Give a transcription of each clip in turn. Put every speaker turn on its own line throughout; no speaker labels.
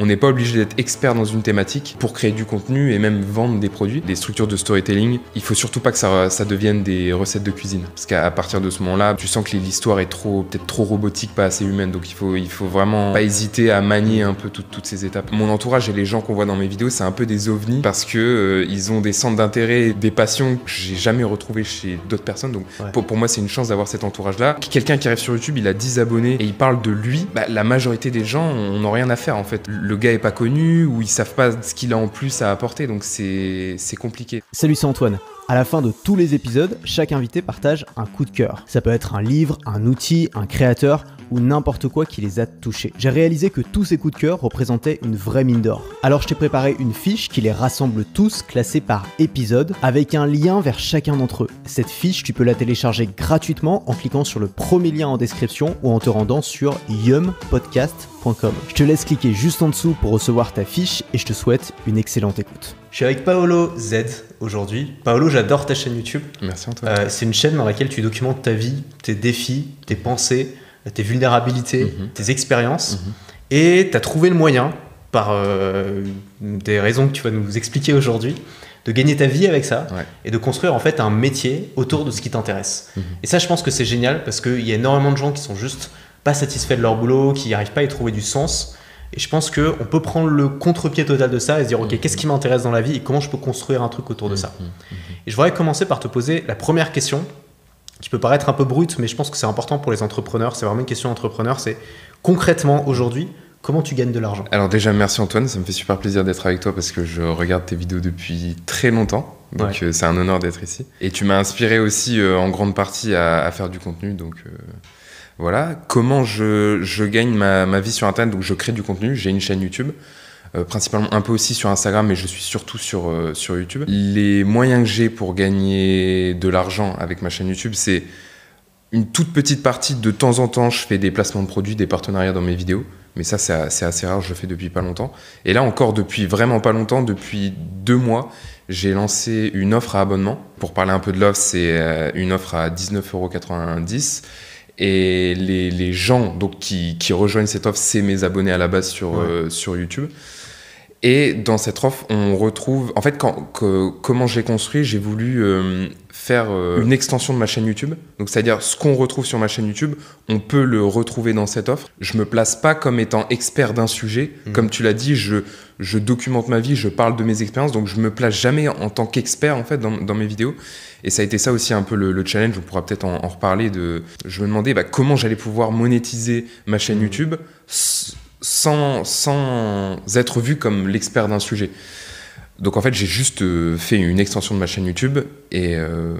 On n'est pas obligé d'être expert dans une thématique pour créer du contenu et même vendre des produits. Les structures de storytelling, il faut surtout pas que ça, ça devienne des recettes de cuisine. Parce qu'à partir de ce moment-là, tu sens que l'histoire est trop, peut-être trop robotique, pas assez humaine. Donc il faut, il faut vraiment pas hésiter à manier un peu toutes ces étapes. Mon entourage et les gens qu'on voit dans mes vidéos, c'est un peu des ovnis parce que euh, ils ont des centres d'intérêt, des passions que j'ai jamais retrouvées chez d'autres personnes. Donc pour, moi, c'est une chance d'avoir cet entourage-là. Quelqu'un qui arrive sur YouTube, il a 10 abonnés et il parle de lui. Bah, la majorité des gens n'ont rien à faire en fait le gars est pas connu ou ils savent pas ce qu'il a en plus à apporter, donc c'est compliqué.
Salut, c'est Antoine. À la fin de tous les épisodes, chaque invité partage un coup de cœur. Ça peut être un livre, un outil, un créateur ou n'importe quoi qui les a touchés. J'ai réalisé que tous ces coups de cœur représentaient une vraie mine d'or. Alors je t'ai préparé une fiche qui les rassemble tous, classés par épisode, avec un lien vers chacun d'entre eux. Cette fiche, tu peux la télécharger gratuitement en cliquant sur le premier lien en description ou en te rendant sur yumpodcast.com. Je te laisse cliquer juste en dessous pour recevoir ta fiche et je te souhaite une excellente écoute. Je suis avec Paolo Z aujourd'hui. Paolo, j'adore ta chaîne YouTube. Merci Antoine. Euh, c'est une chaîne dans laquelle tu documentes ta vie, tes défis, tes pensées, tes vulnérabilités, mhm. tes expériences. Mhm. Et tu as trouvé le moyen, par euh, des raisons que tu vas nous expliquer aujourd'hui, de gagner ta vie avec ça et de construire en fait un métier autour de ce qui t'intéresse. Mhm. Et ça, je pense que c'est génial parce qu'il y a énormément de gens qui sont juste pas satisfaits de leur boulot, qui n'arrivent pas à y trouver du sens. Et je pense qu'on peut prendre le contre-pied total de ça et se dire, OK, qu'est-ce qui m'intéresse dans la vie et comment je peux construire un truc autour de ça Et je voudrais commencer par te poser la première question qui peut paraître un peu brute, mais je pense que c'est important pour les entrepreneurs. C'est vraiment une question entrepreneur. C'est concrètement aujourd'hui, comment tu gagnes de l'argent
Alors déjà, merci Antoine, ça me fait super plaisir d'être avec toi parce que je regarde tes vidéos depuis très longtemps. Donc euh, c'est un honneur d'être ici. Et tu m'as inspiré aussi euh, en grande partie à, faire du contenu. Donc euh, voilà, comment je, gagne ma, vie sur Internet. Donc je crée du contenu, j'ai une chaîne YouTube. Euh, principalement un peu aussi sur Instagram, mais je suis surtout sur, euh, sur YouTube. Les moyens que j'ai pour gagner de l'argent avec ma chaîne YouTube, c'est une toute petite partie. De temps en temps, je fais des placements de produits, des partenariats dans mes vidéos, mais ça, c'est assez, assez rare, je le fais depuis pas longtemps. Et là encore, depuis vraiment pas longtemps, depuis deux mois, j'ai lancé une offre à abonnement. Pour parler un peu de l'offre, c'est euh, une offre à 19,90€ et les, les gens donc, qui, qui, rejoignent cette offre, c'est mes abonnés à la base sur, euh, sur YouTube. Et dans cette offre, on retrouve. En fait, quand, que, comment j'ai construit, j'ai voulu euh, faire euh, une extension de ma chaîne YouTube. Donc, c'est-à-dire, ce qu'on retrouve sur ma chaîne YouTube, on peut le retrouver dans cette offre. Je me place pas comme étant expert d'un sujet. Mhm. Comme tu l'as dit, je, je documente ma vie, je parle de mes expériences, donc je me place jamais en tant qu'expert, en fait, dans, mes vidéos. Et ça a été ça aussi un peu le, challenge. On pourra peut-être en, reparler. De... Je me demandais bah, comment j'allais pouvoir monétiser ma chaîne mhm. YouTube sans, sans être vu comme l'expert d'un sujet. Donc en fait, j'ai juste euh, fait une extension de ma chaîne YouTube et euh,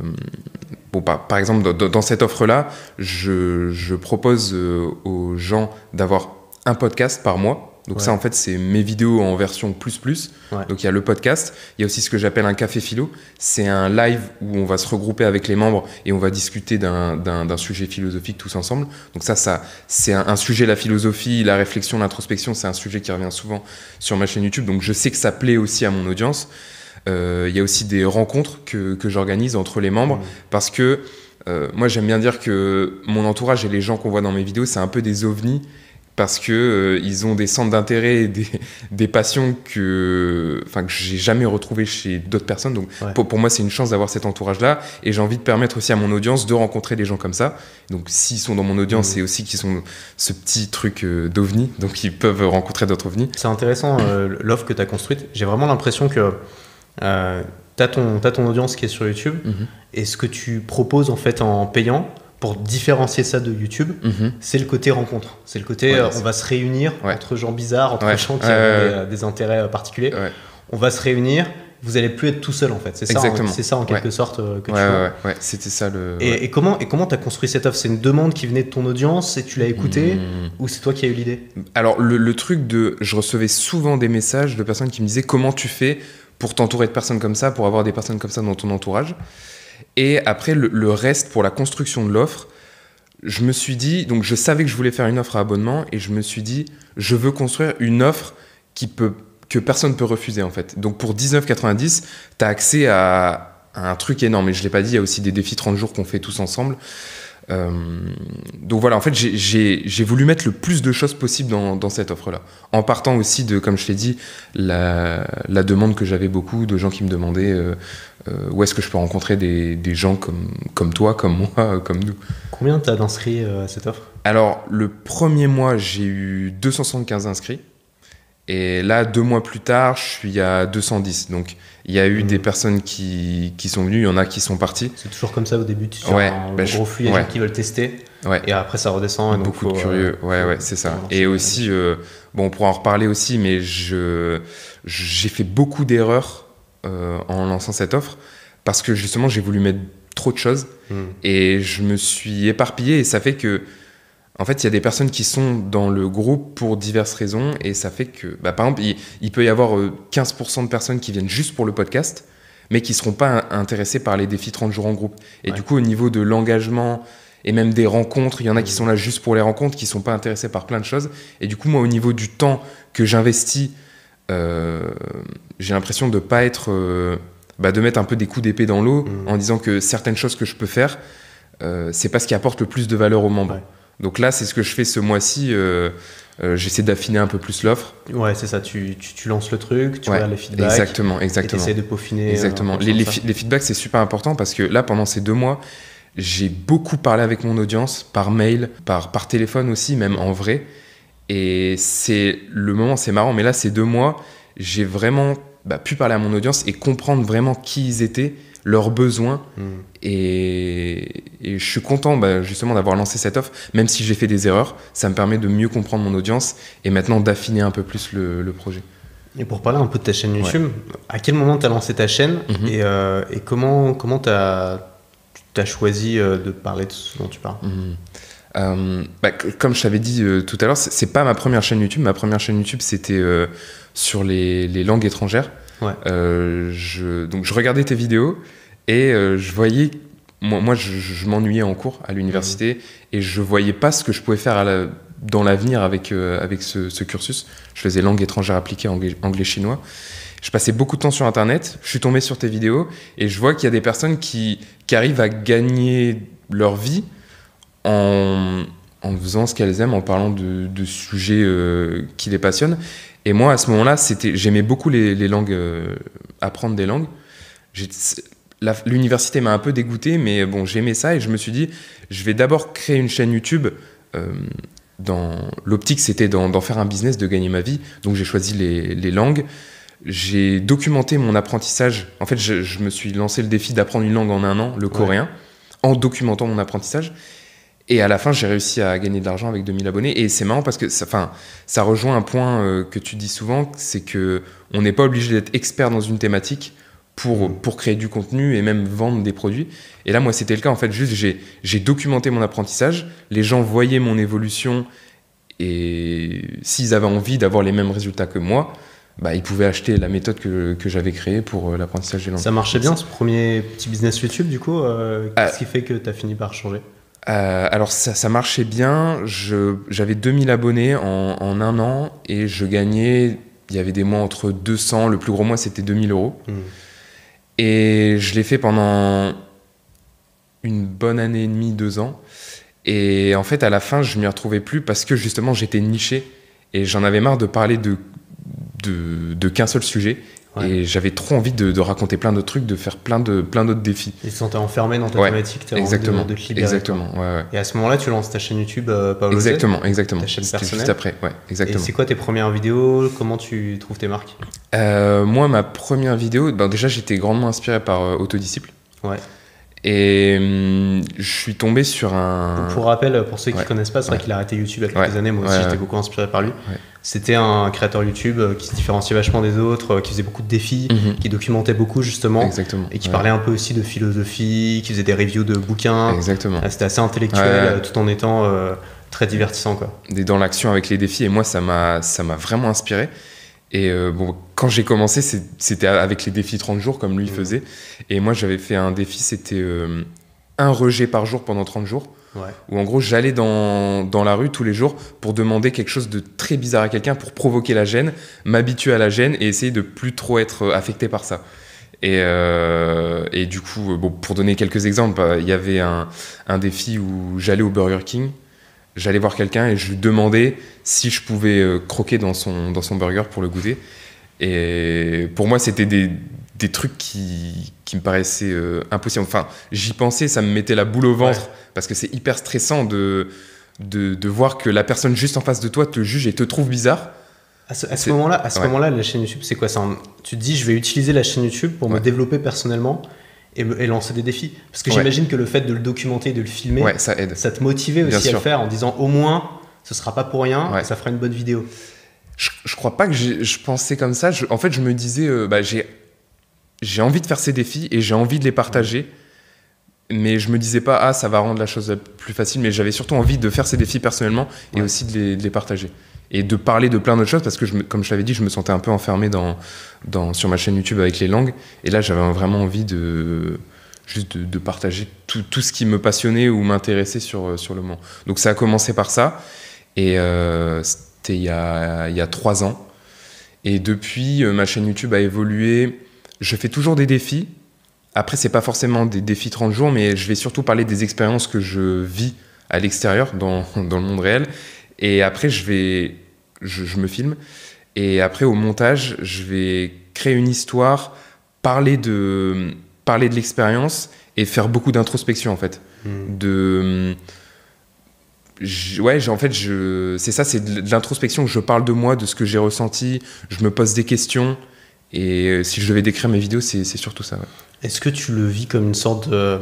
bon, bah, par exemple, dans, cette offre-là, je, je, propose euh, aux gens d'avoir un podcast par mois donc ça, en fait, c'est mes vidéos en version plus plus. Donc il y a le podcast, il y a aussi ce que j'appelle un café philo. C'est un live où on va se regrouper avec les membres et on va discuter d'un sujet philosophique tous ensemble. Donc ça, ça c'est un, sujet, la philosophie, la réflexion, l'introspection, c'est un sujet qui revient souvent sur ma chaîne YouTube. Donc je sais que ça plaît aussi à mon audience. Euh, il y a aussi des rencontres que, j'organise entre les membres mmh. parce que euh, moi j'aime bien dire que mon entourage et les gens qu'on voit dans mes vidéos, c'est un peu des ovnis parce que euh, ils ont des centres d'intérêt et des, passions que enfin que j'ai jamais retrouvé chez d'autres personnes donc pour, moi c'est une chance d'avoir cet entourage là et j'ai envie de permettre aussi à mon audience de rencontrer des gens comme ça donc s'ils sont dans mon
audience c'est mmh. aussi qu'ils sont ce petit truc euh, d'ovni donc ils peuvent rencontrer d'autres ovnis c'est intéressant euh, l'offre que tu as construite j'ai vraiment l'impression que tu as ton, ton audience qui est sur YouTube mmh. et ce que tu proposes en fait en payant pour différencier ça de YouTube, mhm. c'est le côté rencontre. C'est le côté euh, on va se réunir entre gens bizarres, entre gens qui ont euh, des, intérêts euh, particuliers. On va se réunir. Vous allez plus être tout seul en fait. C'est ça, hein, c'est ça en quelque sorte que tu ouais.
C'était ça le. Et,
comment et comment t'as construit cette offre C'est une demande qui venait de ton audience et tu l'as écoutée hmm. ou c'est toi qui as eu l'idée
Alors le, le truc de, je recevais souvent des messages de personnes qui me disaient comment tu fais pour t'entourer de personnes comme ça, pour avoir des personnes comme ça dans ton entourage. Et après, le, reste pour la construction de l'offre, je me suis dit, donc je savais que je voulais faire une offre à abonnement et je me suis dit, je veux construire une offre qui peut, que personne ne peut refuser en fait. Donc pour 19,90, tu as accès à, un truc énorme. Et je ne l'ai pas dit, il y a aussi des défis 30 jours qu'on fait tous ensemble. Euh, donc voilà, en fait, j'ai voulu mettre le plus de choses possible dans, cette offre-là. En partant aussi de, comme je l'ai dit, la, demande que j'avais beaucoup de gens qui me demandaient euh, euh, où est-ce que je peux rencontrer des, gens comme, toi, comme moi, euh, comme nous
Combien tu as d'inscrits euh, à cette offre
Alors, le premier mois, j'ai eu 275 inscrits. Et là, deux mois plus tard, je suis à 210. Donc, il y a eu mhm. des personnes qui, qui, sont venues, il y en a qui sont parties. C'est toujours comme ça au début, tu ouais, un bah, il y a gens
qui veulent tester. Ouais. Et
après, ça redescend. Beaucoup de curieux, ouais, ouais, c'est ça. Et aussi, bon, on pourra en reparler aussi, mais je, j'ai fait beaucoup d'erreurs euh, en lançant cette offre parce que justement j'ai voulu mettre trop de choses hmm. et je me suis éparpillé et ça fait que en fait il y a des personnes qui sont dans le groupe pour diverses raisons et ça fait que bah, par exemple il, peut y avoir 15% euh, de personnes qui viennent juste pour le podcast mais qui seront pas intéressées par les défis 30 jours en groupe et du coup au niveau de l'engagement et même des rencontres. Il y en a qui hmm. sont là juste pour les rencontres, qui ne sont pas intéressés par plein de choses. Et du coup, moi, au niveau du temps que j'investis euh, j'ai l'impression de ne pas être. Euh, bah, de mettre un peu des coups d'épée dans l'eau mm. en disant que certaines choses que je peux faire, euh, c'est pas ce qui apporte le plus de valeur aux membres. Donc là, c'est ce que je fais ce mois-ci. J'essaie d'affiner un peu plus l'offre.
Ouais, c'est ça. Tu, tu, lances le truc, tu as les feedbacks. Exactement, exactement. Tu de peaufiner. Hein, exactement. les, les, les,
feedbacks, c'est super important parce que là, pendant ces deux mois, j'ai beaucoup parlé avec mon audience, par mail, par, par téléphone aussi, même en vrai. Et c'est le moment, c'est marrant, mais là, ces deux mois, j'ai vraiment bah, pu parler à mon audience et comprendre vraiment qui ils étaient, leurs besoins. Hmm. Et, je suis content bah, justement d'avoir lancé cette offre, même si j'ai fait des erreurs, ça me permet de mieux comprendre mon audience et maintenant d'affiner un peu plus le, projet.
Et pour parler un peu de ta chaîne YouTube, à quel moment tu as lancé ta chaîne mhm. euh, et, comment tu as, as, choisi euh, de parler de ce dont tu parles mhm.
Euh, bah, comme je t'avais dit euh, tout à l'heure, c'est pas ma première chaîne YouTube. Ma première chaîne YouTube, c'était euh, sur les, langues étrangères. je, donc, je regardais tes vidéos et je voyais. Moi, je, m'ennuyais en cours à l'université mm-hmm. et je voyais pas ce que je pouvais faire dans l'avenir avec, avec ce, cursus. Je faisais langue étrangère appliquée, anglais-chinois. je passais beaucoup de temps sur Internet. Je suis tombé sur tes vidéos et je vois qu'il y a des personnes qui, qui arrivent à gagner leur vie euh, en, faisant ce qu'elles aiment, en parlant de, sujets euh, qui les passionnent. Et moi, à ce moment-là, c'était, j'aimais beaucoup les, langues, euh, apprendre des langues. l'université m'a un peu dégoûté, mais bon, j'aimais ça et je me suis dit, je vais d'abord créer une chaîne YouTube. dans l'optique, c'était d'en, faire un business, de gagner ma vie. Donc, j'ai choisi les, langues. J'ai documenté mon apprentissage. En fait, je, me suis lancé le défi d'apprendre une langue en un an, le coréen, en documentant mon apprentissage. Et à la fin, j'ai réussi à gagner de l'argent avec 2000 abonnés. Et c'est marrant parce que ça, enfin, ça rejoint un point euh, que tu dis souvent, c'est que on n'est pas obligé d'être expert dans une thématique pour, mm. pour créer du contenu et même vendre des produits. Et là, moi, c'était le cas. En fait, juste, j'ai documenté mon apprentissage. Les gens voyaient mon évolution et s'ils avaient envie d'avoir les mêmes résultats que moi, bah, ils pouvaient acheter la méthode que, que j'avais créée pour euh, l'apprentissage des langues. Ça marchait bien ce
premier petit business YouTube, du coup euh, ah. Qu'est-ce qui fait que tu as fini par changer
euh, alors ça, marchait bien, j'avais 2000 abonnés en, un an et je gagnais, il y avait des mois entre 200, le plus gros mois c'était 2000 euros. Mmh. Et je l'ai fait pendant une bonne année et demie, deux ans. Et en fait à la fin je ne m'y retrouvais plus parce que justement j'étais niché et j'en avais marre de parler de qu'un seul sujet et j'avais trop envie de, raconter plein de trucs, de faire plein de plein d'autres défis.
Et tu enfermé dans ta thématique, t'as exactement. envie de, Exactement. et à ce moment-là, tu lances ta chaîne YouTube euh, Exactement, exactement. Ta chaîne personnelle. Juste après, ouais, exactement. Et c'est quoi tes premières vidéos Comment tu trouves tes marques
euh, Moi, ma première vidéo, ben déjà, j'étais grandement inspiré par euh, Autodisciple. Ouais. Et hum, je suis tombé sur un. pour rappel, pour ceux qui ne connaissent pas, c'est vrai
qu'il a arrêté YouTube il y a quelques années. Moi aussi, j'étais beaucoup inspiré par lui. C'était un créateur YouTube euh, qui se différenciait vachement des autres, euh, qui faisait beaucoup de défis, mhm. qui documentait beaucoup justement, et qui parlait un peu aussi de philosophie, qui faisait des reviews de bouquins. Exactement. Ah, c'était assez intellectuel, euh, tout en étant
très divertissant quoi. Dans l'action avec les défis, et moi ça m'a ça m'a vraiment inspiré. Et bon, quand j'ai commencé, c'était avec les défis 30 jours comme lui mmh. faisait. Et moi, j'avais fait un défi, c'était un rejet par jour pendant 30 jours. ou en gros, j'allais dans, la rue tous les jours pour demander quelque chose de très bizarre à quelqu'un, pour provoquer la gêne, m'habituer à la gêne et essayer de plus trop être euh, affecté par ça. Et, euh, et du coup, euh, bon, pour donner quelques exemples, bah, il y avait un, un défi où j'allais au Burger King, j'allais voir quelqu'un et je lui demandais si je pouvais croquer dans son, dans son burger pour le goûter. Et pour moi, c'était des, des trucs qui, me paraissaient euh, impossibles. Enfin, j'y pensais, ça me mettait la boule au ventre, parce que c'est hyper stressant de,
de, voir que la personne juste en face de toi te juge et te trouve bizarre. À ce, moment-là, à ce moment-là, la chaîne YouTube, c'est quoi ça Tu te dis, je vais utiliser la chaîne YouTube pour me développer personnellement et, et, lancer des défis. Parce que j'imagine que le fait de le documenter, de le filmer, ça, aide. ça te motivait aussi à le faire en disant, au moins, ce sera pas pour rien, ça fera une bonne vidéo. Je, crois pas que je
pensais comme ça. en fait, je me disais, euh, bah, j'ai j'ai envie de faire ces défis et j'ai envie de les partager. Mais je me disais pas, ah, ça va rendre la chose plus facile. Mais j'avais surtout envie de faire ces défis personnellement et aussi de les, partager. Et de parler de plein d'autres choses parce que, comme je l'avais dit, je me sentais un peu enfermé dans, dans, sur ma chaîne YouTube avec les langues. Et là, j'avais vraiment envie de juste de, partager tout, tout, ce qui me passionnait ou m'intéressait sur, sur le moment. Donc ça a commencé par ça. Et euh, c'était il y a, il y a trois ans. Et depuis, euh, ma chaîne YouTube a évolué je fais toujours des défis. Après, c'est pas forcément des défis 30 jours, mais je vais surtout parler des expériences que je vis à l'extérieur, dans, dans, le monde réel. Et après, je vais, je, me filme. Et après, au montage, je vais créer une histoire, parler de, parler de l'expérience et faire beaucoup d'introspection, en fait. Hmm. De. ouais, en fait, c'est ça, c'est de l'introspection. Je parle de moi, de ce que j'ai ressenti. Je me pose des questions. Et euh, si je devais décrire mes vidéos, c'est surtout ça.
Est-ce que tu le vis comme une sorte de. Euh,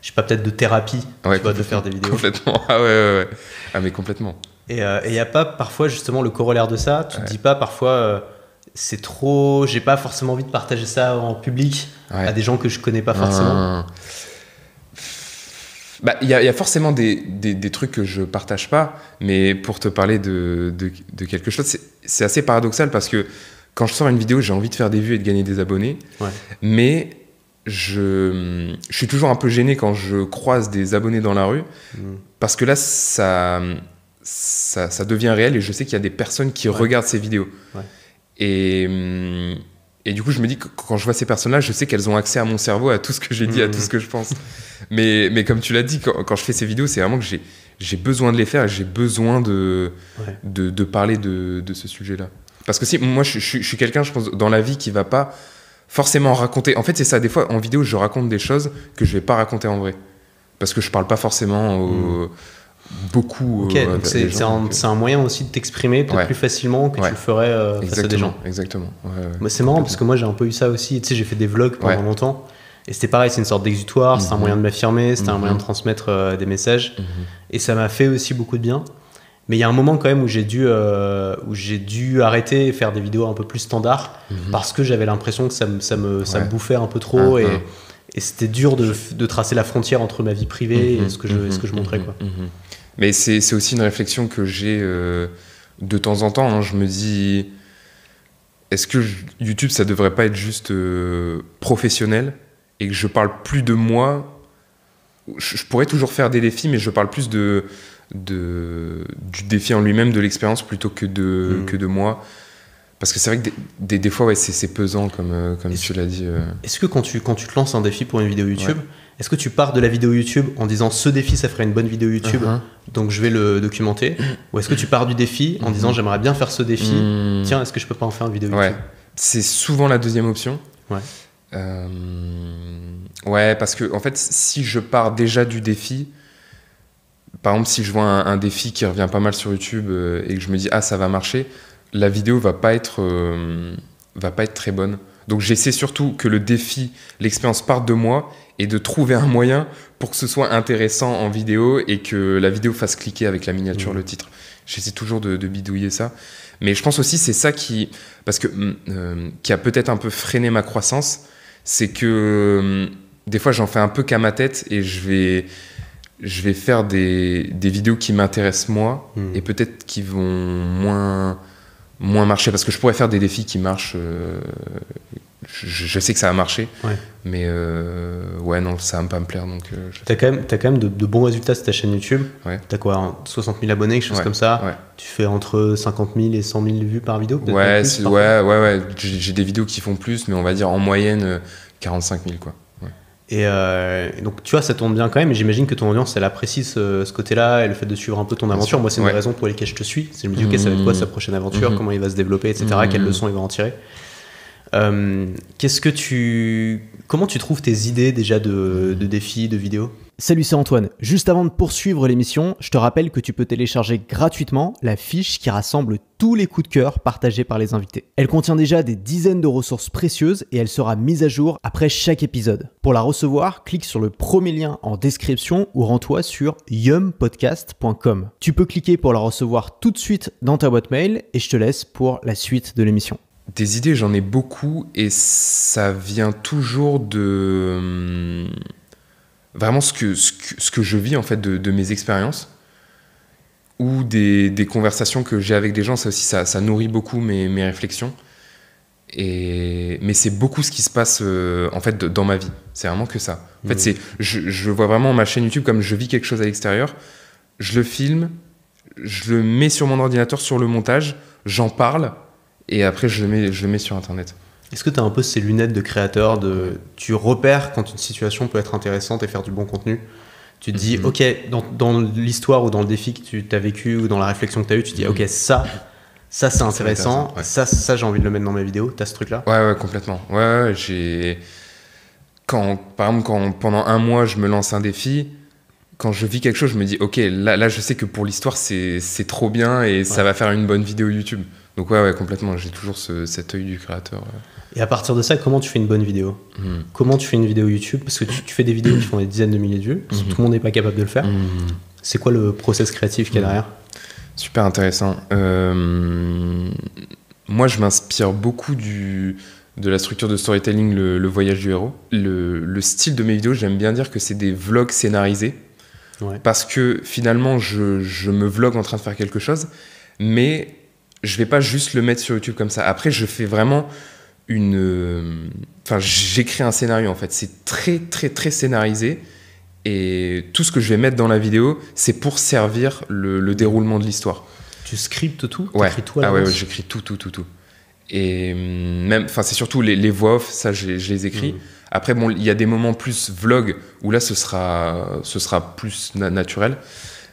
je sais pas, peut-être de thérapie tu vois, de faire des vidéos
Complètement. Ah ouais, ouais, ouais.
Ah, mais complètement. Et il euh, n'y a pas parfois justement le corollaire de ça Tu te dis pas parfois. c'est trop, j'ai pas forcément envie de partager ça en public à des gens que je connais pas forcément.
Ah. Bah, il bah, y, y, a forcément des, des, trucs que je partage pas, mais pour te parler de, de, de quelque chose, c'est assez paradoxal parce que quand je sors une vidéo, j'ai envie de faire des vues et de gagner des abonnés. Mais je, suis toujours un peu gêné quand je croise des abonnés dans la rue. Hmm. Parce que là, ça, ça, devient réel et je sais qu'il y a des personnes qui regardent ces vidéos. Et, et, du coup, je me dis que quand je vois ces personnes-là, je sais qu'elles ont accès à mon cerveau, à tout ce que j'ai dit, à tout ce hmm. que je pense. mais, mais comme tu l'as dit, quand, je fais ces vidéos, c'est vraiment que j'ai besoin de les faire et j'ai besoin de, de, de, parler de, de ce sujet-là. Parce que si, moi, je, suis quelqu'un, je pense, dans la vie qui va pas forcément raconter. En fait, c'est ça. Des fois, en vidéo, je raconte des choses que je vais pas raconter en vrai. Parce que je parle pas forcément mm. beaucoup. Ok, euh, euh,
c'est un, moyen aussi de t'exprimer plus facilement que tu le ferais euh, face à des gens. Exactement. Ouais, bah, c'est marrant parce que moi, j'ai un peu eu ça aussi. Tu sais, j'ai fait des vlogs pendant longtemps. Et c'était pareil, c'est une sorte d'exutoire, c'est un mhm. moyen de m'affirmer, c'était un moyen de mhm. transmettre des messages. Mhm. Et ça m'a fait aussi beaucoup de bien. Mais il y a un moment quand même où j'ai dû, euh, où j'ai dû arrêter faire des vidéos un peu plus standard mhm. parce que j'avais l'impression que ça me, ça, me, me bouffait un peu trop ah, et, ah. et c'était dur de, de, tracer la frontière entre ma vie privée et mhm. ce que je, mhm. ce que je montrais. Quoi.
Mais c'est aussi une réflexion que j'ai euh, de temps en temps. Hein. je me dis, est-ce que YouTube, ça devrait pas être juste euh, professionnel et que je parle plus de moi je pourrais toujours faire des défis, mais je parle plus de de, du défi en lui-même, de l'expérience plutôt que de, mm. que de moi. Parce que c'est
vrai que des, des, fois, ouais, c'est pesant, comme, euh, comme tu l'as dit. Euh. Est-ce que quand tu, quand tu te lances un défi pour une vidéo YouTube, est-ce que tu pars de la vidéo YouTube en disant ce défi, ça ferait une bonne vidéo YouTube, uh-huh. donc je vais le documenter Ou est-ce que tu pars du défi en mm-hmm. disant j'aimerais bien faire ce défi, mm. tiens, est-ce que je peux pas en faire une vidéo YouTube
C'est souvent la deuxième option. Ouais. Euh, ouais, parce que en fait, si je pars déjà du défi, par exemple, si je vois un, défi qui revient pas mal sur YouTube euh, et que je me dis ah ça va marcher, la vidéo va pas être euh, va pas être très bonne. Donc j'essaie surtout que le défi, l'expérience parte de moi et de trouver un moyen pour que ce soit intéressant en vidéo et que la vidéo fasse cliquer avec la miniature, mmh. le titre. J'essaie toujours de, bidouiller ça. Mais je pense aussi c'est ça qui parce que hum, euh, qui a peut-être un peu freiné ma croissance, c'est que hum, des fois j'en fais un peu qu'à ma tête et je vais je vais faire des, des vidéos qui m'intéressent moi hmm. et peut-être qui vont moins, moins marcher parce que je pourrais faire des défis qui marchent. Euh, je, sais que ça va marcher, mais euh, ouais, non, ça va pas me plaire. Donc, euh,
t'as quand même, as quand même de, bons résultats sur ta chaîne YouTube. T'as quoi, 60 000 abonnés, quelque chose comme ça. Tu fais entre 50 000 et 100 000 vues par vidéo. ouais, ouais, ouais,
ouais. J'ai des vidéos qui font plus, mais on va dire en moyenne 45 000 quoi.
Euh, et, donc, tu vois, ça tombe bien quand même. j'imagine que ton audience, elle apprécie ce, ce côté-là et le fait de suivre un peu ton aventure. Moi, c'est une raison pour laquelle je te suis. C'est je me dis, OK, ça va être quoi mmh. sa prochaine aventure mmh. Comment il va se développer, etc. Mmh. Quelles leçons il va en tirer euh, que Comment tu trouves tes idées déjà de défis, de vidéos Salut, c'est Antoine. Juste avant de poursuivre l'émission, je te rappelle que tu peux télécharger gratuitement la fiche qui rassemble tous les coups de cœur partagés par les invités. Elle contient déjà des dizaines de ressources précieuses et elle sera mise à jour après chaque épisode. Pour la recevoir, clique sur le premier lien en description ou rends-toi sur yumpodcast.com. Tu peux cliquer pour la recevoir tout de suite dans ta boîte mail et je te laisse pour la suite de l'émission. Des idées, j'en ai beaucoup
et ça vient toujours
de
hum, vraiment ce que, ce que, je vis en fait de, mes expériences ou des, des conversations que j'ai avec des gens, ça aussi, ça, ça nourrit beaucoup mes, mes réflexions. Et, mais c'est beaucoup ce qui se passe euh, en fait dans ma vie. C'est vraiment que ça. En fait, mmh. c'est je, je, vois vraiment ma chaîne YouTube comme je vis quelque chose à l'extérieur. Je le filme, je le mets sur mon ordinateur sur le montage, j'en parle et après je le
mets je le mets sur internet. Est-ce que tu as un peu ces lunettes de créateur de tu repères quand une situation peut être intéressante et faire du bon contenu Tu te dis mhm. OK, dans, dans l'histoire ou dans le défi que tu as vécu ou dans la réflexion que tu as eue, tu te dis mhm. OK, ça ça c'est intéressant, ça ça j'ai envie de le mettre dans mes vidéos. tu as ce truc là Ouais
ouais, complètement. Ouais, ouais j'ai quand par exemple quand pendant un mois je me lance un défi, quand je vis quelque chose, je me dis OK, là là je sais que pour l'histoire c'est trop bien et ça va faire une bonne vidéo YouTube. Donc ouais ouais, complètement, j'ai toujours cet
œil du créateur. Et à partir de ça, comment tu fais une bonne vidéo hmm. Comment tu fais une vidéo YouTube Parce que tu, fais des vidéos qui font des dizaines de milliers de vues, hmm. tout le monde n'est pas capable de le faire. Hmm. C'est quoi le process créatif qu'il y a derrière
Super intéressant. Euh, moi, je m'inspire beaucoup du, de la structure de storytelling, le, voyage du héros. Le, style de mes vidéos, j'aime bien dire que c'est des vlogs scénarisés. Parce que finalement, je, je, me vlog en train de faire quelque chose, mais je vais pas juste le mettre sur YouTube comme ça. Après, je fais vraiment une. Euh, enfin, j'écris un scénario en fait. C'est très, très, très scénarisé. Et tout ce que je vais mettre dans la vidéo, c'est pour servir le, déroulement de l'histoire. Tu scriptes tout Ouais. Ah j'écris tout, tout, tout, tout. Et mm, même, enfin, c'est surtout les, voix off, ça, je, les écris. Mm. Après, bon, il y a des moments plus
vlog où là, ce sera, ce sera plus naturel.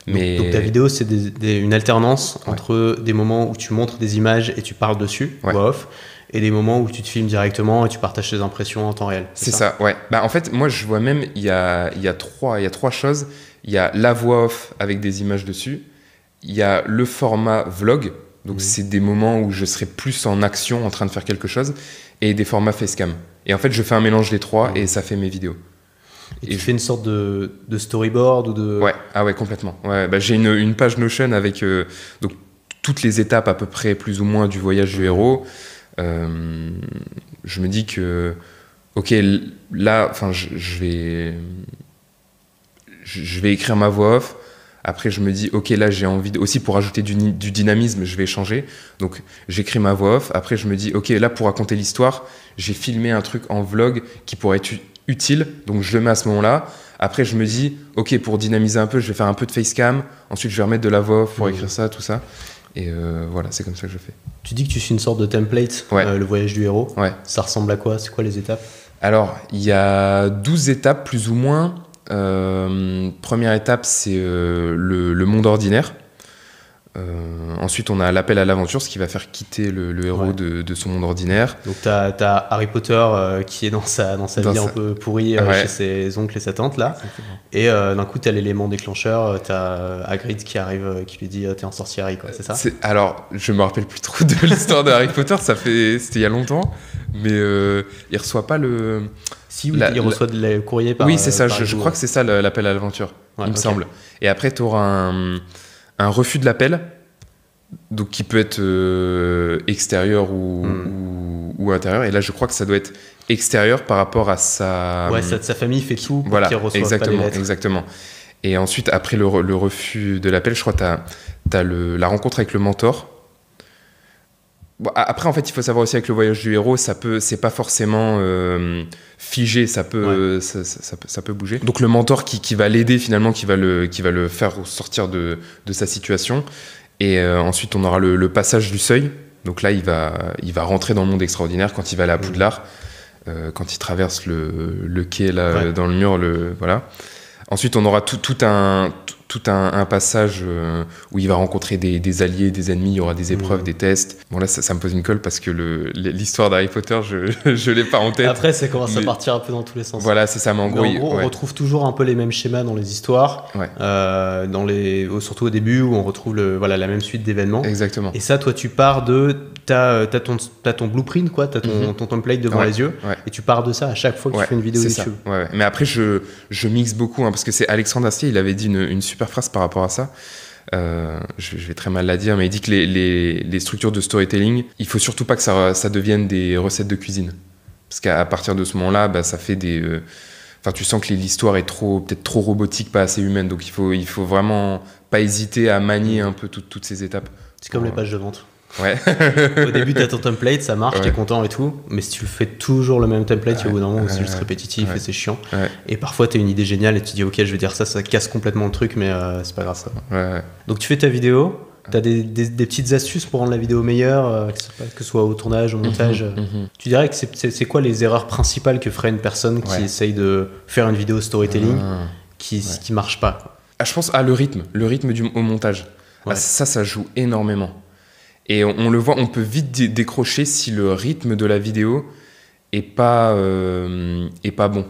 Mais... Donc, ta vidéo, c'est une alternance entre des moments où tu montres des images et tu parles dessus, voix off, et des moments où tu te filmes directement et tu partages tes impressions en temps réel. C'est ça, ouais. Bah, en fait, moi, je vois
même, il y a, y, a trois, y a trois choses. Il y a la voix off avec des images dessus, il y a le format vlog, donc c'est des moments où je serai plus en action, en train de faire quelque chose, et des formats facecam. Et en fait, je fais un mélange des trois et ça fait mes vidéos.
Et, tu fais une sorte de, storyboard ou de...
Ouais, ah ouais, complètement. Ouais, bah, j'ai une, une, page Notion avec euh, donc, toutes les étapes à peu près plus ou moins du voyage du héros. Euh, je me dis que, ok, là, enfin, je, vais, je vais écrire ma voix off. Après, je me dis, ok, là, j'ai envie aussi pour ajouter du, dynamisme, je vais changer. Donc, j'écris ma voix off. Après, je me dis, ok, là, pour raconter l'histoire, j'ai filmé un truc en vlog qui pourrait être utile. Donc, je le mets à ce moment-là. Après, je me dis, ok, pour dynamiser un peu, je vais faire un peu de facecam. Ensuite, je vais remettre de la voix off pour mmh. écrire ça, tout ça. Et euh, voilà, c'est comme ça que je fais. Tu dis que tu suis une sorte de template, euh, le voyage du héros. Ça ressemble à quoi C'est quoi les étapes Alors, il y a 12 étapes plus ou moins. Euh, première étape, c'est le, monde ordinaire. Euh, ensuite, on a l'appel à l'aventure, ce qui va faire quitter le, héros de, son monde ordinaire.
Donc, tu as, Harry Potter euh, qui est dans sa, dans sa vie un peu pourrie euh, chez ses oncles et sa tante, là. Et d'un coup, tu as l'élément déclencheur, tu as Hagrid qui arrive, qui lui dit T'es en sorcière, quoi, c'est ça Alors, je me rappelle plus
trop de l'histoire de Harry
Potter, ça fait...
c'était il y a longtemps, mais il reçoit pas le. Si, oui, il reçoit le courrier Oui, c'est ça, je, crois que c'est ça l'appel à l'aventure, il me semble. Et après, tu auras un un refus de l'appel, donc qui peut être euh, extérieur hmm. ou, intérieur. Et là, je crois que ça doit être extérieur par rapport à sa. Ouais, sa,
famille fait tout pour voilà, reçoive exactement,
exactement. Et ensuite, après le, refus de l'appel, je crois que tu as, la rencontre avec le mentor après, en fait, il faut savoir aussi avec le voyage du héros, ça peut, c'est pas forcément euh, figé, ça peut, ça, peut, ça, peut, bouger. Donc le mentor qui, qui va l'aider finalement, qui va le, qui va le faire sortir de, de sa situation. Et euh, ensuite, on aura le, le, passage du seuil. Donc là, il va, il va rentrer dans le monde extraordinaire quand il va aller à mmh. Poudlard, euh, quand il traverse le, le quai là, dans le mur, le voilà. Ensuite, on aura tout, tout un, tout, tout un, passage euh, où il va rencontrer des, alliés, des ennemis, il y aura des épreuves, mmh. des tests. Bon là, ça, me pose une colle parce que
l'histoire d'Harry Potter, je l'ai pas en tête. Après, ça commence à partir un peu dans tous les sens. Voilà, c'est ça, mais en gros, on retrouve toujours un peu les mêmes schémas dans les histoires, euh, dans les, surtout au début où on retrouve voilà, la même suite d'événements. Exactement. Et ça, toi, tu pars de... Tu as euh, ton, blueprint, quoi, as mhm. ton, template devant les yeux, et tu pars de ça à chaque fois que tu fais une vidéo YouTube. Mais après,
je, je mixe beaucoup, hein, parce que c'est Alexandre Astier, il avait dit une, une super super phrase par rapport à ça. Euh, je, vais très mal la dire, mais il dit que les, structures de storytelling, il faut surtout pas que ça, ça devienne des recettes de cuisine. Parce qu'à partir de ce moment-là, bah, ça fait des. Euh, enfin, tu sens que l'histoire est trop, peut-être trop robotique, pas assez humaine. Donc, il faut, il faut vraiment pas hésiter à manier un peu toutes ces étapes.
C'est comme les pages de vente. au début, t'as ton template, ça marche, tu es content et tout. Mais si tu fais toujours le même template, au bout d'un moment, c'est juste répétitif et c'est chiant. Et parfois, tu as une idée géniale et tu dis, ok, je vais dire ça, ça casse complètement le truc, mais euh, c'est pas grave ça. Donc, tu fais ta vidéo. tu des, des, petites astuces pour rendre la vidéo meilleure, euh, que ce soit au tournage, au mhm, montage. Euh, mhm, mhm. Tu dirais que c'est quoi les erreurs principales que ferait une personne qui essaye de faire une vidéo storytelling ah. qui, qui marche pas ah, Je pense à le rythme, le rythme du, au montage.
Ah, ça, ça joue énormément. Et on, le voit, on peut vite décrocher si le rythme de la vidéo est pas, euh, pas bon.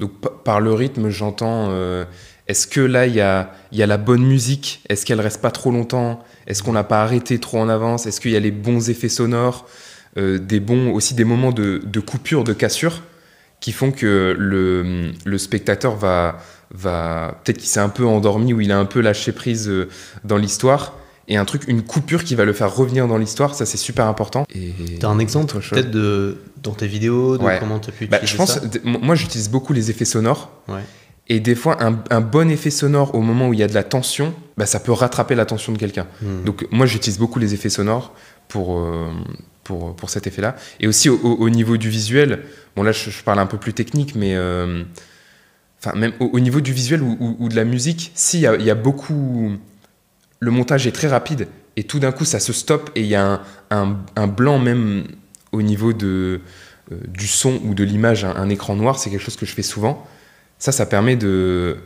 Donc par le rythme, j'entends euh, est-ce que là, il y a, y la bonne musique Est-ce qu'elle reste pas trop longtemps Est-ce qu'on n'a pas arrêté trop en avance Est-ce qu'il y a les bons effets sonores euh, des bons, Aussi des moments de, coupure, de cassure qui font que le, spectateur va, va peut-être qu'il s'est un peu endormi ou il a un peu lâché prise dans l'histoire et un truc, une coupure qui va le faire revenir dans l'histoire, ça c'est super important. t'as un exemple
peut-être de dans tes vidéos, comment t'as pu bah, utiliser je pense,
Moi j'utilise beaucoup les effets sonores. Et des fois, un, bon effet sonore au moment où il y a de la tension, bah, ça peut rattraper l'attention de quelqu'un. Hmm. Donc moi j'utilise beaucoup les effets sonores pour, euh, pour, pour cet effet-là. Et aussi au, niveau du visuel, bon là je, parle un peu plus technique, mais... Euh, enfin, même au, niveau du visuel ou, de la musique, s'il y, y a beaucoup le montage est très rapide et tout d'un coup ça se stoppe et il y a un, un, blanc même au niveau de, euh, du son ou de l'image, un, écran noir, c'est quelque chose que je fais souvent. Ça, ça permet de,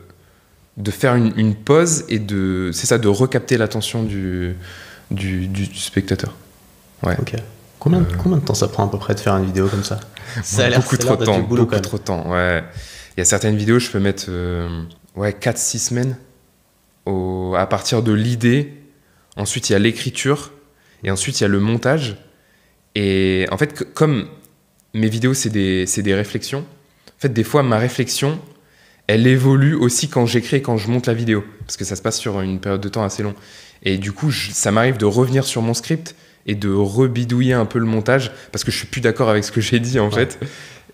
de faire une, pause et de, c'est ça, de recapter
l'attention du, du, spectateur. Ouais. Combien, euh. combien, de temps ça prend à peu près de faire une vidéo comme ça,
ça a Beaucoup trop de temps, beaucoup trop de temps. Ouais. Il y a certaines vidéos, je peux mettre euh, ouais, 4-6 semaines à partir de l'idée, ensuite il y a l'écriture, et ensuite il y a le montage. Et en fait, comme mes vidéos, c'est des, des, réflexions, en fait, des fois, ma réflexion, elle évolue aussi quand j'écris et quand je monte la vidéo, parce que ça se passe sur une période de temps assez longue. Et du coup, ça m'arrive de revenir sur mon script et de rebidouiller un peu le montage, parce que je suis plus d'accord avec ce que j'ai dit, en fait.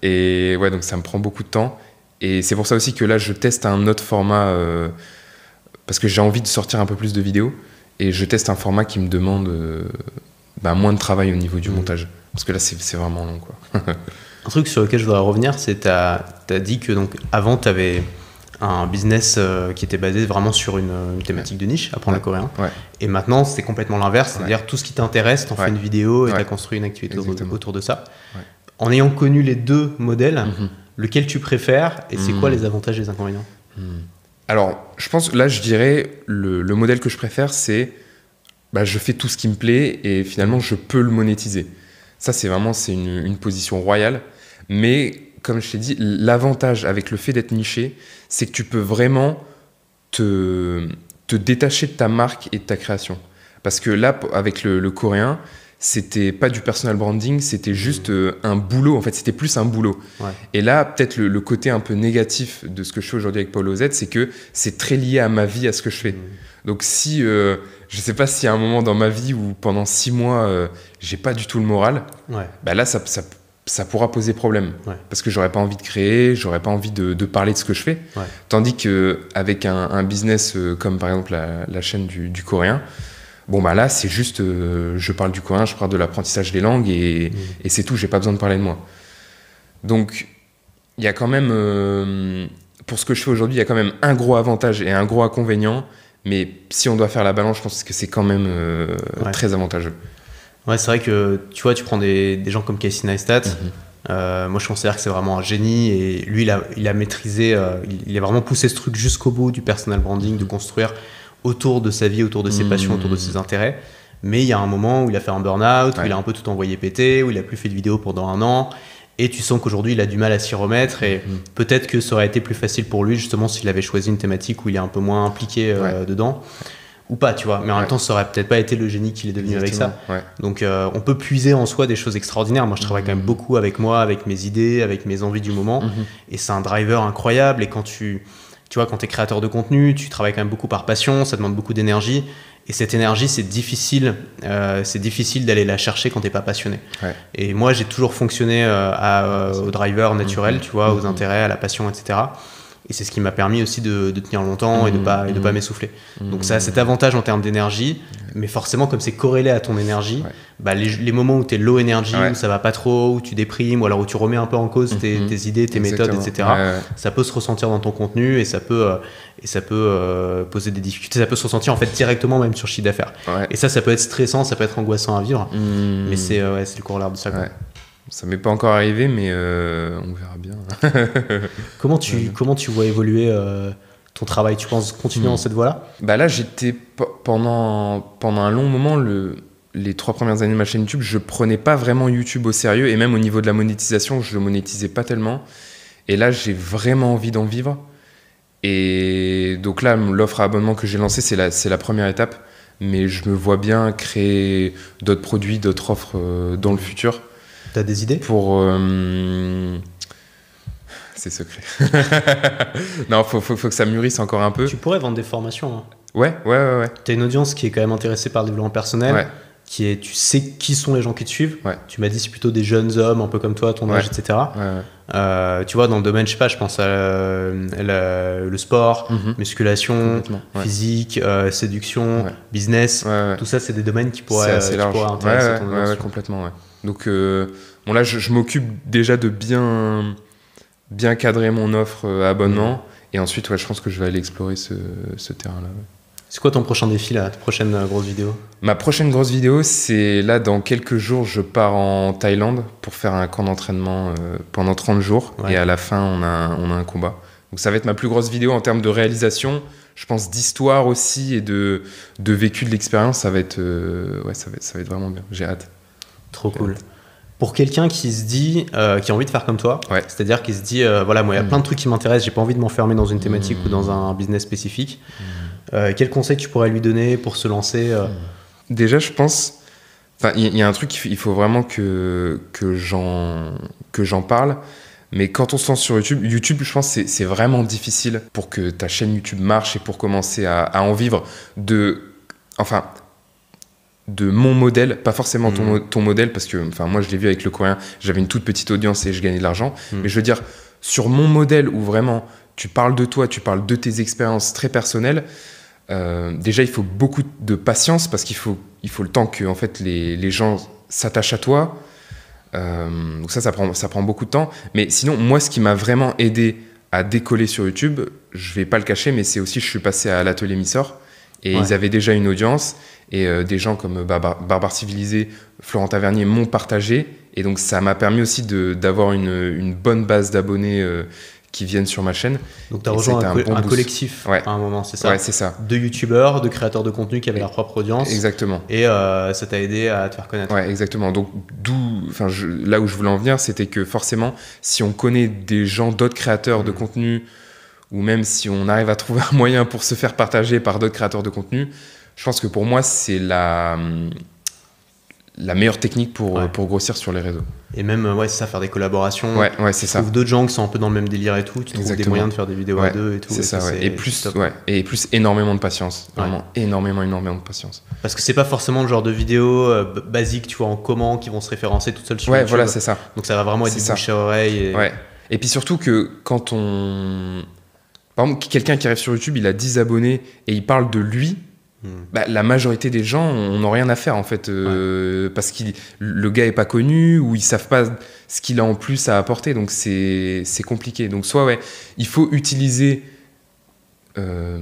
Et ouais, donc ça me prend beaucoup de temps. Et c'est pour ça aussi que là, je teste un autre format. Euh, parce que j'ai envie de sortir un peu plus de vidéos et je teste un format qui me demande euh, bah, moins de travail au niveau du mm. montage. Parce que là,
c'est vraiment long. Quoi. un truc sur lequel je voudrais revenir, c'est que tu as dit que donc, avant, tu avais un business euh, qui était basé vraiment sur une, euh, thématique de niche, apprendre le coréen. Et maintenant, c'est complètement l'inverse, c'est-à-dire tout ce qui t'intéresse, tu en fais une vidéo et tu as construit une activité autour de ça. En ayant connu les deux modèles, mm-hmm. lequel tu préfères et c'est quoi mm. les avantages et les inconvénients mm. Alors, je pense, que
là, je dirais, le, modèle que je préfère, c'est bah, je fais tout ce qui me plaît et finalement, je peux le monétiser. Ça, c'est vraiment c'est une, position royale. Mais comme je t'ai dit, l'avantage avec le fait d'être niché, c'est que tu peux vraiment te, te détacher de ta marque et de ta création. Parce que là, avec le coréen, c'était pas du personal branding, c'était juste euh, un boulot. En fait, c'était plus un boulot. Et là, peut-être le, côté un peu négatif de ce que je fais aujourd'hui avec Paul Ozette, c'est que c'est très lié à ma vie, à ce que je fais. Mmh. Donc, si euh, je sais pas s'il y a un moment dans ma vie où pendant six mois, euh, j'ai pas du tout le moral, bah là, ça, pourra poser problème. Parce que j'aurais pas envie de créer, j'aurais pas envie de, parler de ce que je fais. Tandis que avec un, business comme par exemple la, chaîne du coréen, Bon, bah là, c'est juste, euh, je parle du coin, je parle de l'apprentissage des langues mmh. et, c'est tout, j'ai pas besoin de parler de moi. Donc, il y a quand même, euh, pour ce que je fais aujourd'hui, il y a quand même un gros avantage et un gros inconvénient, mais si on doit faire la balance, je pense que c'est quand même euh, très
avantageux. Ouais, c'est vrai que tu vois, tu prends des, gens comme Casey Neistat. Mmh. moi, je considère que c'est vraiment un génie et lui, il a, maîtrisé, il, il, a vraiment poussé ce truc jusqu'au bout du personal branding, de construire autour de sa vie, autour de ses passions, autour de hmm. ses intérêts. Mais il y a un moment où il a fait un burn-out, où il a un peu tout envoyé péter, où il a plus fait de vidéos pendant un an. Et tu sens qu'aujourd'hui, il a du mal à s'y remettre. Et hmm. peut-être que ça aurait été plus facile pour lui, justement, s'il avait choisi une thématique où il est un peu moins impliqué euh, dedans. Ou pas, tu vois. Mais en même temps, ça aurait peut-être pas été le génie qu'il est devenu avec ça. Donc, euh, on peut puiser en soi des choses extraordinaires. Moi, je travaille quand même hmm. beaucoup avec moi, avec mes idées, avec mes envies du moment. Et c'est un driver incroyable. Et quand tu tu vois, quand tu es créateur de contenu, tu travailles quand même beaucoup par passion, ça demande beaucoup d'énergie. Et cette énergie, c'est difficile, euh, c'est difficile d'aller la chercher quand t'es pas passionné. Et moi, j'ai toujours fonctionné euh, à, euh, au driver naturel, mmh. tu vois, aux mmh. intérêts, à la passion, etc. Et c'est ce qui m'a permis aussi de, tenir longtemps et de mmh, pas de pas mmh. m'essouffler. Mmh, Donc ça a cet avantage en termes d'énergie, mais forcément comme c'est corrélé à ton énergie, bah les, moments où tu es low énergie, où ça va pas trop, où tu déprimes, ou alors où tu remets un peu en cause tes, idées, tes méthodes, etc. ça peut se ressentir dans ton contenu et ça peut euh, et ça peut euh, poser des difficultés. Ça peut se ressentir en fait directement même sur le chiffre d'affaires. Et ça, ça peut être stressant, ça peut être angoissant à vivre, mais euh, c'est le corollaire de ça. Ça m'est pas encore arrivé, mais euh, on verra bien. comment, tu, comment tu vois évoluer euh, ton travail Tu penses continuer en dans hmm. cette voie-là Bah là, j'étais
pendant, pendant un long moment, le, les trois premières années de ma chaîne YouTube, je prenais pas vraiment YouTube au sérieux, et même au niveau de la monétisation, je le monétisais pas tellement. Et là, j'ai vraiment envie d'en vivre. Et donc là, l'offre à abonnement que j'ai lancée, c'est la, la première étape. Mais je me vois bien créer d'autres produits, d'autres offres euh, dans le futur T'as des idées Pour. Euh, c'est secret.
non, faut, faut, que ça mûrisse encore un peu. Tu pourrais vendre des formations. Hein. Ouais, ouais, ouais. ouais. T'as une audience qui est quand même intéressée par le développement personnel. Qui est, tu sais qui sont les gens qui te suivent. Tu m'as dit c'est plutôt des jeunes hommes, un peu comme toi, ton âge, etc. Euh, tu vois, dans le domaine, je sais pas, je pense à euh, le, sport, mhm. musculation, physique, séduction, business. Tout ça, c'est des domaines qui pourraient, pourraient intéresser ton audience. complètement, ouais. Donc euh,
bon, là, je, m'occupe déjà de bien, bien cadrer mon offre euh, abonnement. Mm. Et ensuite, ouais, je pense que je vais aller explorer ce, terrain-là.
C'est quoi ton prochain défi, là, ta prochaine euh, grosse vidéo
Ma prochaine grosse vidéo, c'est là, dans quelques jours, je pars en Thaïlande pour faire un camp d'entraînement pendant 30 jours. Et à la fin, on a, un, on a un combat. Donc ça va être ma plus grosse vidéo en termes de réalisation, je pense d'histoire aussi et de, de vécu de l'expérience. Ça, va être, ouais, ça, va, ça va être vraiment bien. J'ai hâte. Trop cool.
Pour quelqu'un qui se dit, euh, qui a envie de faire comme toi, c'est-à-dire qui se dit, euh, voilà, moi, il y a hmm. plein de trucs qui m'intéressent, j'ai pas envie de m'enfermer dans une thématique hmm. ou dans un business spécifique. Hmm. Euh, quel conseil tu pourrais lui donner pour se lancer euh Déjà, je pense, il y, a un truc, il faut vraiment que,
que j'en parle. Mais quand on se lance sur YouTube, YouTube, je pense, c'est vraiment difficile pour que ta chaîne YouTube marche et pour commencer à, à en vivre de. Enfin, de mon modèle, pas forcément ton, mm. ton modèle, parce que enfin, moi je l'ai vu avec le coréen, j'avais une toute petite audience et je gagnais de l'argent, mm. mais je veux dire, sur mon modèle où vraiment tu parles de toi, tu parles de tes expériences très personnelles, euh, déjà il faut beaucoup de patience parce qu'il faut, il faut le temps que en fait, les, gens s'attachent à toi, euh, donc ça, ça prend, ça prend beaucoup de temps, mais sinon, moi ce qui m'a vraiment aidé à décoller sur YouTube, je vais pas le cacher, mais c'est aussi je suis passé à l'atelier Missor, et ils avaient déjà une audience et euh, des gens comme Barbar, Civilisé, Florent Tavernier m'ont partagé. Et donc ça m'a permis aussi d'avoir une, bonne base d'abonnés euh, qui viennent sur ma chaîne.
Donc tu as rejoint un, collectif à un moment, c'est ça c'est ça. De youtubeurs, de créateurs de contenu qui avaient leur propre audience. Exactement. Et euh, ça t'a aidé à te faire connaître. Ouais, exactement. Donc d'où, enfin
là où je voulais en venir, c'était que forcément, si on connaît des gens, d'autres créateurs de mm. contenu, ou même si on arrive à trouver un moyen pour se faire partager par d'autres créateurs de contenu, je pense que pour
moi, c'est la, la meilleure technique pour, pour grossir sur les réseaux. Et même, euh, ouais, c'est ça, faire des collaborations. Ouais, ouais, c'est ça. Tu trouves d'autres gens qui sont un peu dans le même délire et tout. Tu trouves des moyens de faire des vidéos à deux et tout. C'est ça, Et, plus,
ouais. et plus énormément de patience. Vraiment, énormément, énormément de
patience. Parce que c'est pas forcément le genre de vidéos euh, basique basiques, tu vois, en comment, qui vont se référencer toutes seules sur Ouais, voilà, c'est ça. Donc ça va vraiment être du ça. à oreille. Ouais.
Et puis surtout que quand on. Par exemple, quelqu'un qui arrive sur YouTube, il a 10 abonnés et il parle de lui Hmm. Bah, la majorité des gens n'ont rien à faire en fait euh, parce que le gars est pas connu ou ils savent pas ce qu'il a en plus à apporter donc c'est compliqué donc soit il faut utiliser euh,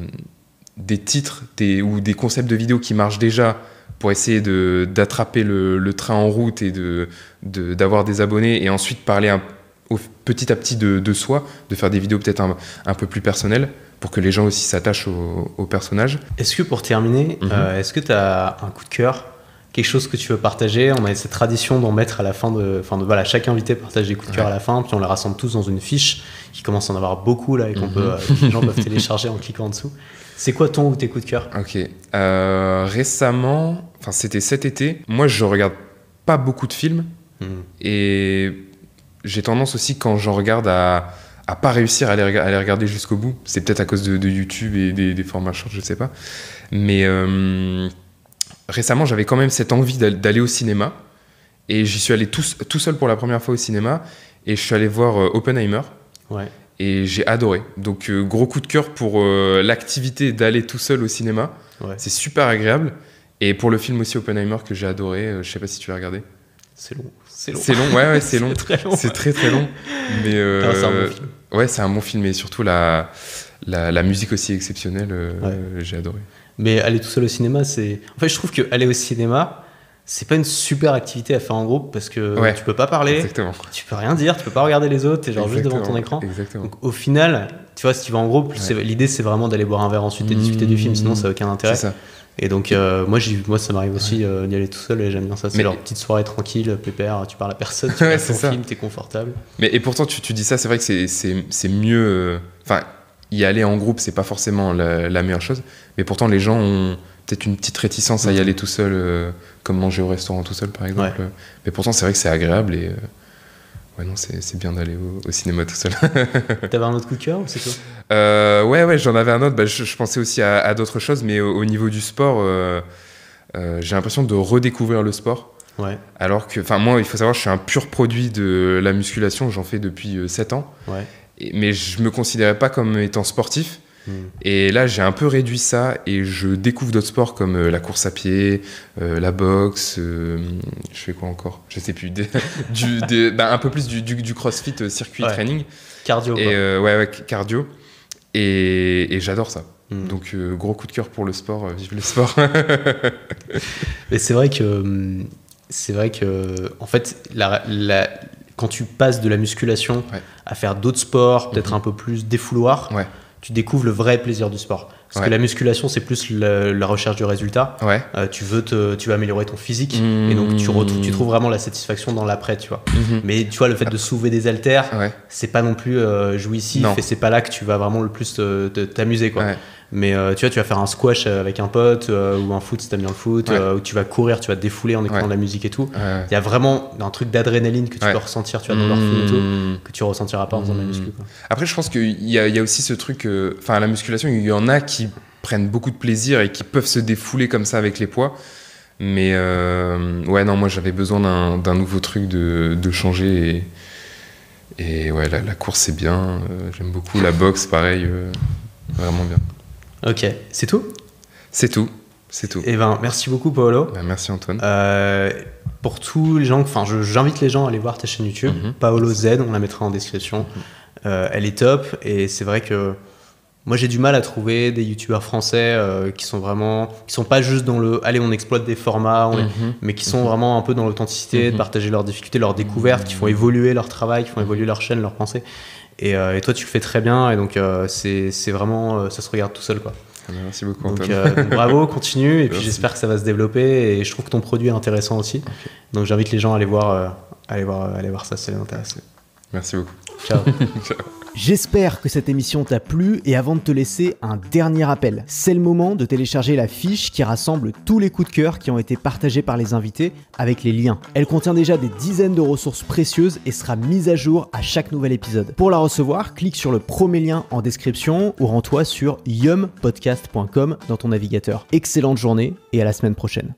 des titres ou des concepts de vidéos qui marchent déjà pour essayer d'attraper le, train en route et d'avoir des abonnés et ensuite parler petit à petit de, soi de faire des vidéos peut-être un, peu plus personnelles pour que les gens aussi s'attachent au, personnage.
Est-ce que pour terminer, mhm. euh, est-ce que tu as un coup de cœur quelque chose que tu veux partager. On a cette tradition d'en mettre à la fin de, enfin voilà, chaque invité partage des coups de cœur à la fin, puis on les rassemble tous dans une fiche qui commence à en avoir beaucoup là et qu'on mhm. peut, euh, les gens peuvent télécharger en cliquant en dessous. C'est quoi ton ou tes coups de cœur Ok. Euh,
récemment, enfin c'était cet été. Moi, je regarde pas beaucoup de films mhm. et j'ai tendance aussi quand j'en regarde à à pas réussir à les, regarder jusqu'au bout. C'est peut-être à cause de, YouTube et des, formats shorts, je sais pas. Mais euh, récemment, j'avais quand même cette envie d'aller au cinéma. Et j'y suis allé tout, seul pour la première fois au cinéma. Et je suis allé voir Openheimer ». Oppenheimer. Et j'ai adoré. Donc, euh, gros coup de cœur pour euh, l'activité d'aller tout seul au cinéma. C'est super agréable. Et pour le film aussi Oppenheimer que j'ai adoré. je sais pas si tu l'as regardé. C'est long. C'est long. ouais, c'est long.
très long. C'est très, très long. Mais, euh,
Ouais, c'est un bon film et surtout la, la, musique aussi exceptionnelle, euh, j'ai adoré.
Mais aller tout seul au cinéma, c'est. En fait, je trouve que aller au cinéma, c'est pas une super activité à faire en groupe parce que tu peux pas parler, tu peux rien dire, tu peux pas regarder les autres, t'es genre juste devant ton écran. Donc au final, tu vois, si tu vas en groupe, l'idée c'est vraiment d'aller boire un verre ensuite et mmh. discuter du film, sinon ça n'a aucun intérêt. Et donc euh, moi, moi ça m'arrive aussi euh, d'y aller tout seul et j'aime bien ça. C'est genre petite soirée tranquille, pépère, tu parles à personne, tu regardes ton film, t'es confortable. Mais
et pourtant tu, tu dis ça, c'est vrai que c'est mieux. Euh, enfin, y aller en groupe, c'est pas forcément la meilleure chose, mais pourtant les gens ont peut-être une petite réticence à y aller tout seul, euh, comme manger au restaurant tout seul par exemple. Mais pourtant, c'est vrai que c'est agréable et. Euh, ouais, non, c'est bien d'aller au, cinéma tout seul.
T'avais un autre coup de cœur ou c'est
euh, Ouais, ouais, j'en avais un autre. Bah, je, pensais aussi à, d'autres choses, mais au, niveau du sport, j'ai l'impression de redécouvrir le sport. Ouais. Alors que, enfin, moi, il faut savoir, je suis un pur produit de la musculation, j'en fais depuis 7 ans. Ouais. mais je me considérais pas comme étant sportif. Mm. Et là, j'ai un peu réduit ça et je découvre d'autres sports comme euh, la course à pied, euh, la boxe, euh, je fais quoi encore Je sais plus. Bah, un peu plus du, du crossfit circuit training. Cardio. Et, ouais, ouais, cardio. Et, j'adore ça. Mm. Donc, gros coup de cœur pour le sport. vive
le sport. Mais c'est vrai que. C'est vrai que, en fait, quand tu passes de la musculation à faire d'autres sports, peut-être mm-hmm. un peu plus défouloir, ouais tu découvres le vrai plaisir du sport. Parce que la musculation, c'est plus la, recherche du résultat. Euh, tu veux te, tu veux améliorer ton physique mmh. et donc tu, retrouves, tu trouves vraiment la satisfaction dans l'après, tu vois. Mmh. Mais tu vois, le fait de soulever des haltères, c'est pas non plus euh, jouissif et c'est pas là que tu vas vraiment le plus t'amuser, quoi. Mais euh, tu vois, tu vas faire un squash euh, avec un pote euh, ou un foot si t'aimes bien le foot, ou tu vas courir, tu vas te défouler en écoutant de la musique et tout. Il y a vraiment un truc d'adrénaline que tu peux ressentir, tu vois, dans le et mmh. que tu ressentiras pas en faisant de la mmh. muscu.
Après, je pense qu'il y, y, a aussi ce truc, enfin, la musculation, il y en a qui prennent beaucoup de plaisir et qui peuvent se défouler comme ça avec les poids. Mais ouais, non, moi j'avais besoin d'un nouveau truc de, changer. Et, ouais, la, la course c'est bien, j'aime beaucoup. La boxe, pareil,
vraiment bien. Ok, c'est tout C'est tout. C'est eh tout. Et ben, merci beaucoup, Paolo. Bah, merci, Antoine. Euh, pour tous les gens, enfin, j'invite les gens à aller voir ta chaîne YouTube, mhm. Paolo Z, on la mettra en description. Euh, elle est top et c'est vrai que moi j'ai du mal à trouver des youtubeurs français euh, qui sont vraiment, qui sont pas juste dans le, allez, on exploite des formats, mhm. mais qui sont mhm. vraiment un peu dans l'authenticité, de partager leurs difficultés, leurs découvertes, qui font évoluer leur travail, qui font évoluer leur chaîne, leur pensée. Euh, et, toi, tu le fais très bien. Et donc, euh, c'est vraiment, euh, ça se regarde tout seul, quoi. Ah, merci beaucoup, Donc, bravo, continue. Et puis, j'espère que ça va se développer. Et je trouve que ton produit est intéressant aussi. Donc, j'invite les gens à aller voir, aller voir, aller voir ça, les intéresse. Merci beaucoup. Ciao. J'espère que cette émission t'a plu et avant de te laisser un dernier appel, c'est le moment de télécharger la fiche qui rassemble tous les coups de cœur qui ont été partagés par les invités avec les liens. Elle contient déjà des dizaines de ressources précieuses et sera mise à jour à chaque nouvel épisode. Pour la recevoir, clique sur le premier lien en description ou rends-toi sur yumpodcast.com dans ton navigateur. Excellente journée et à la semaine prochaine.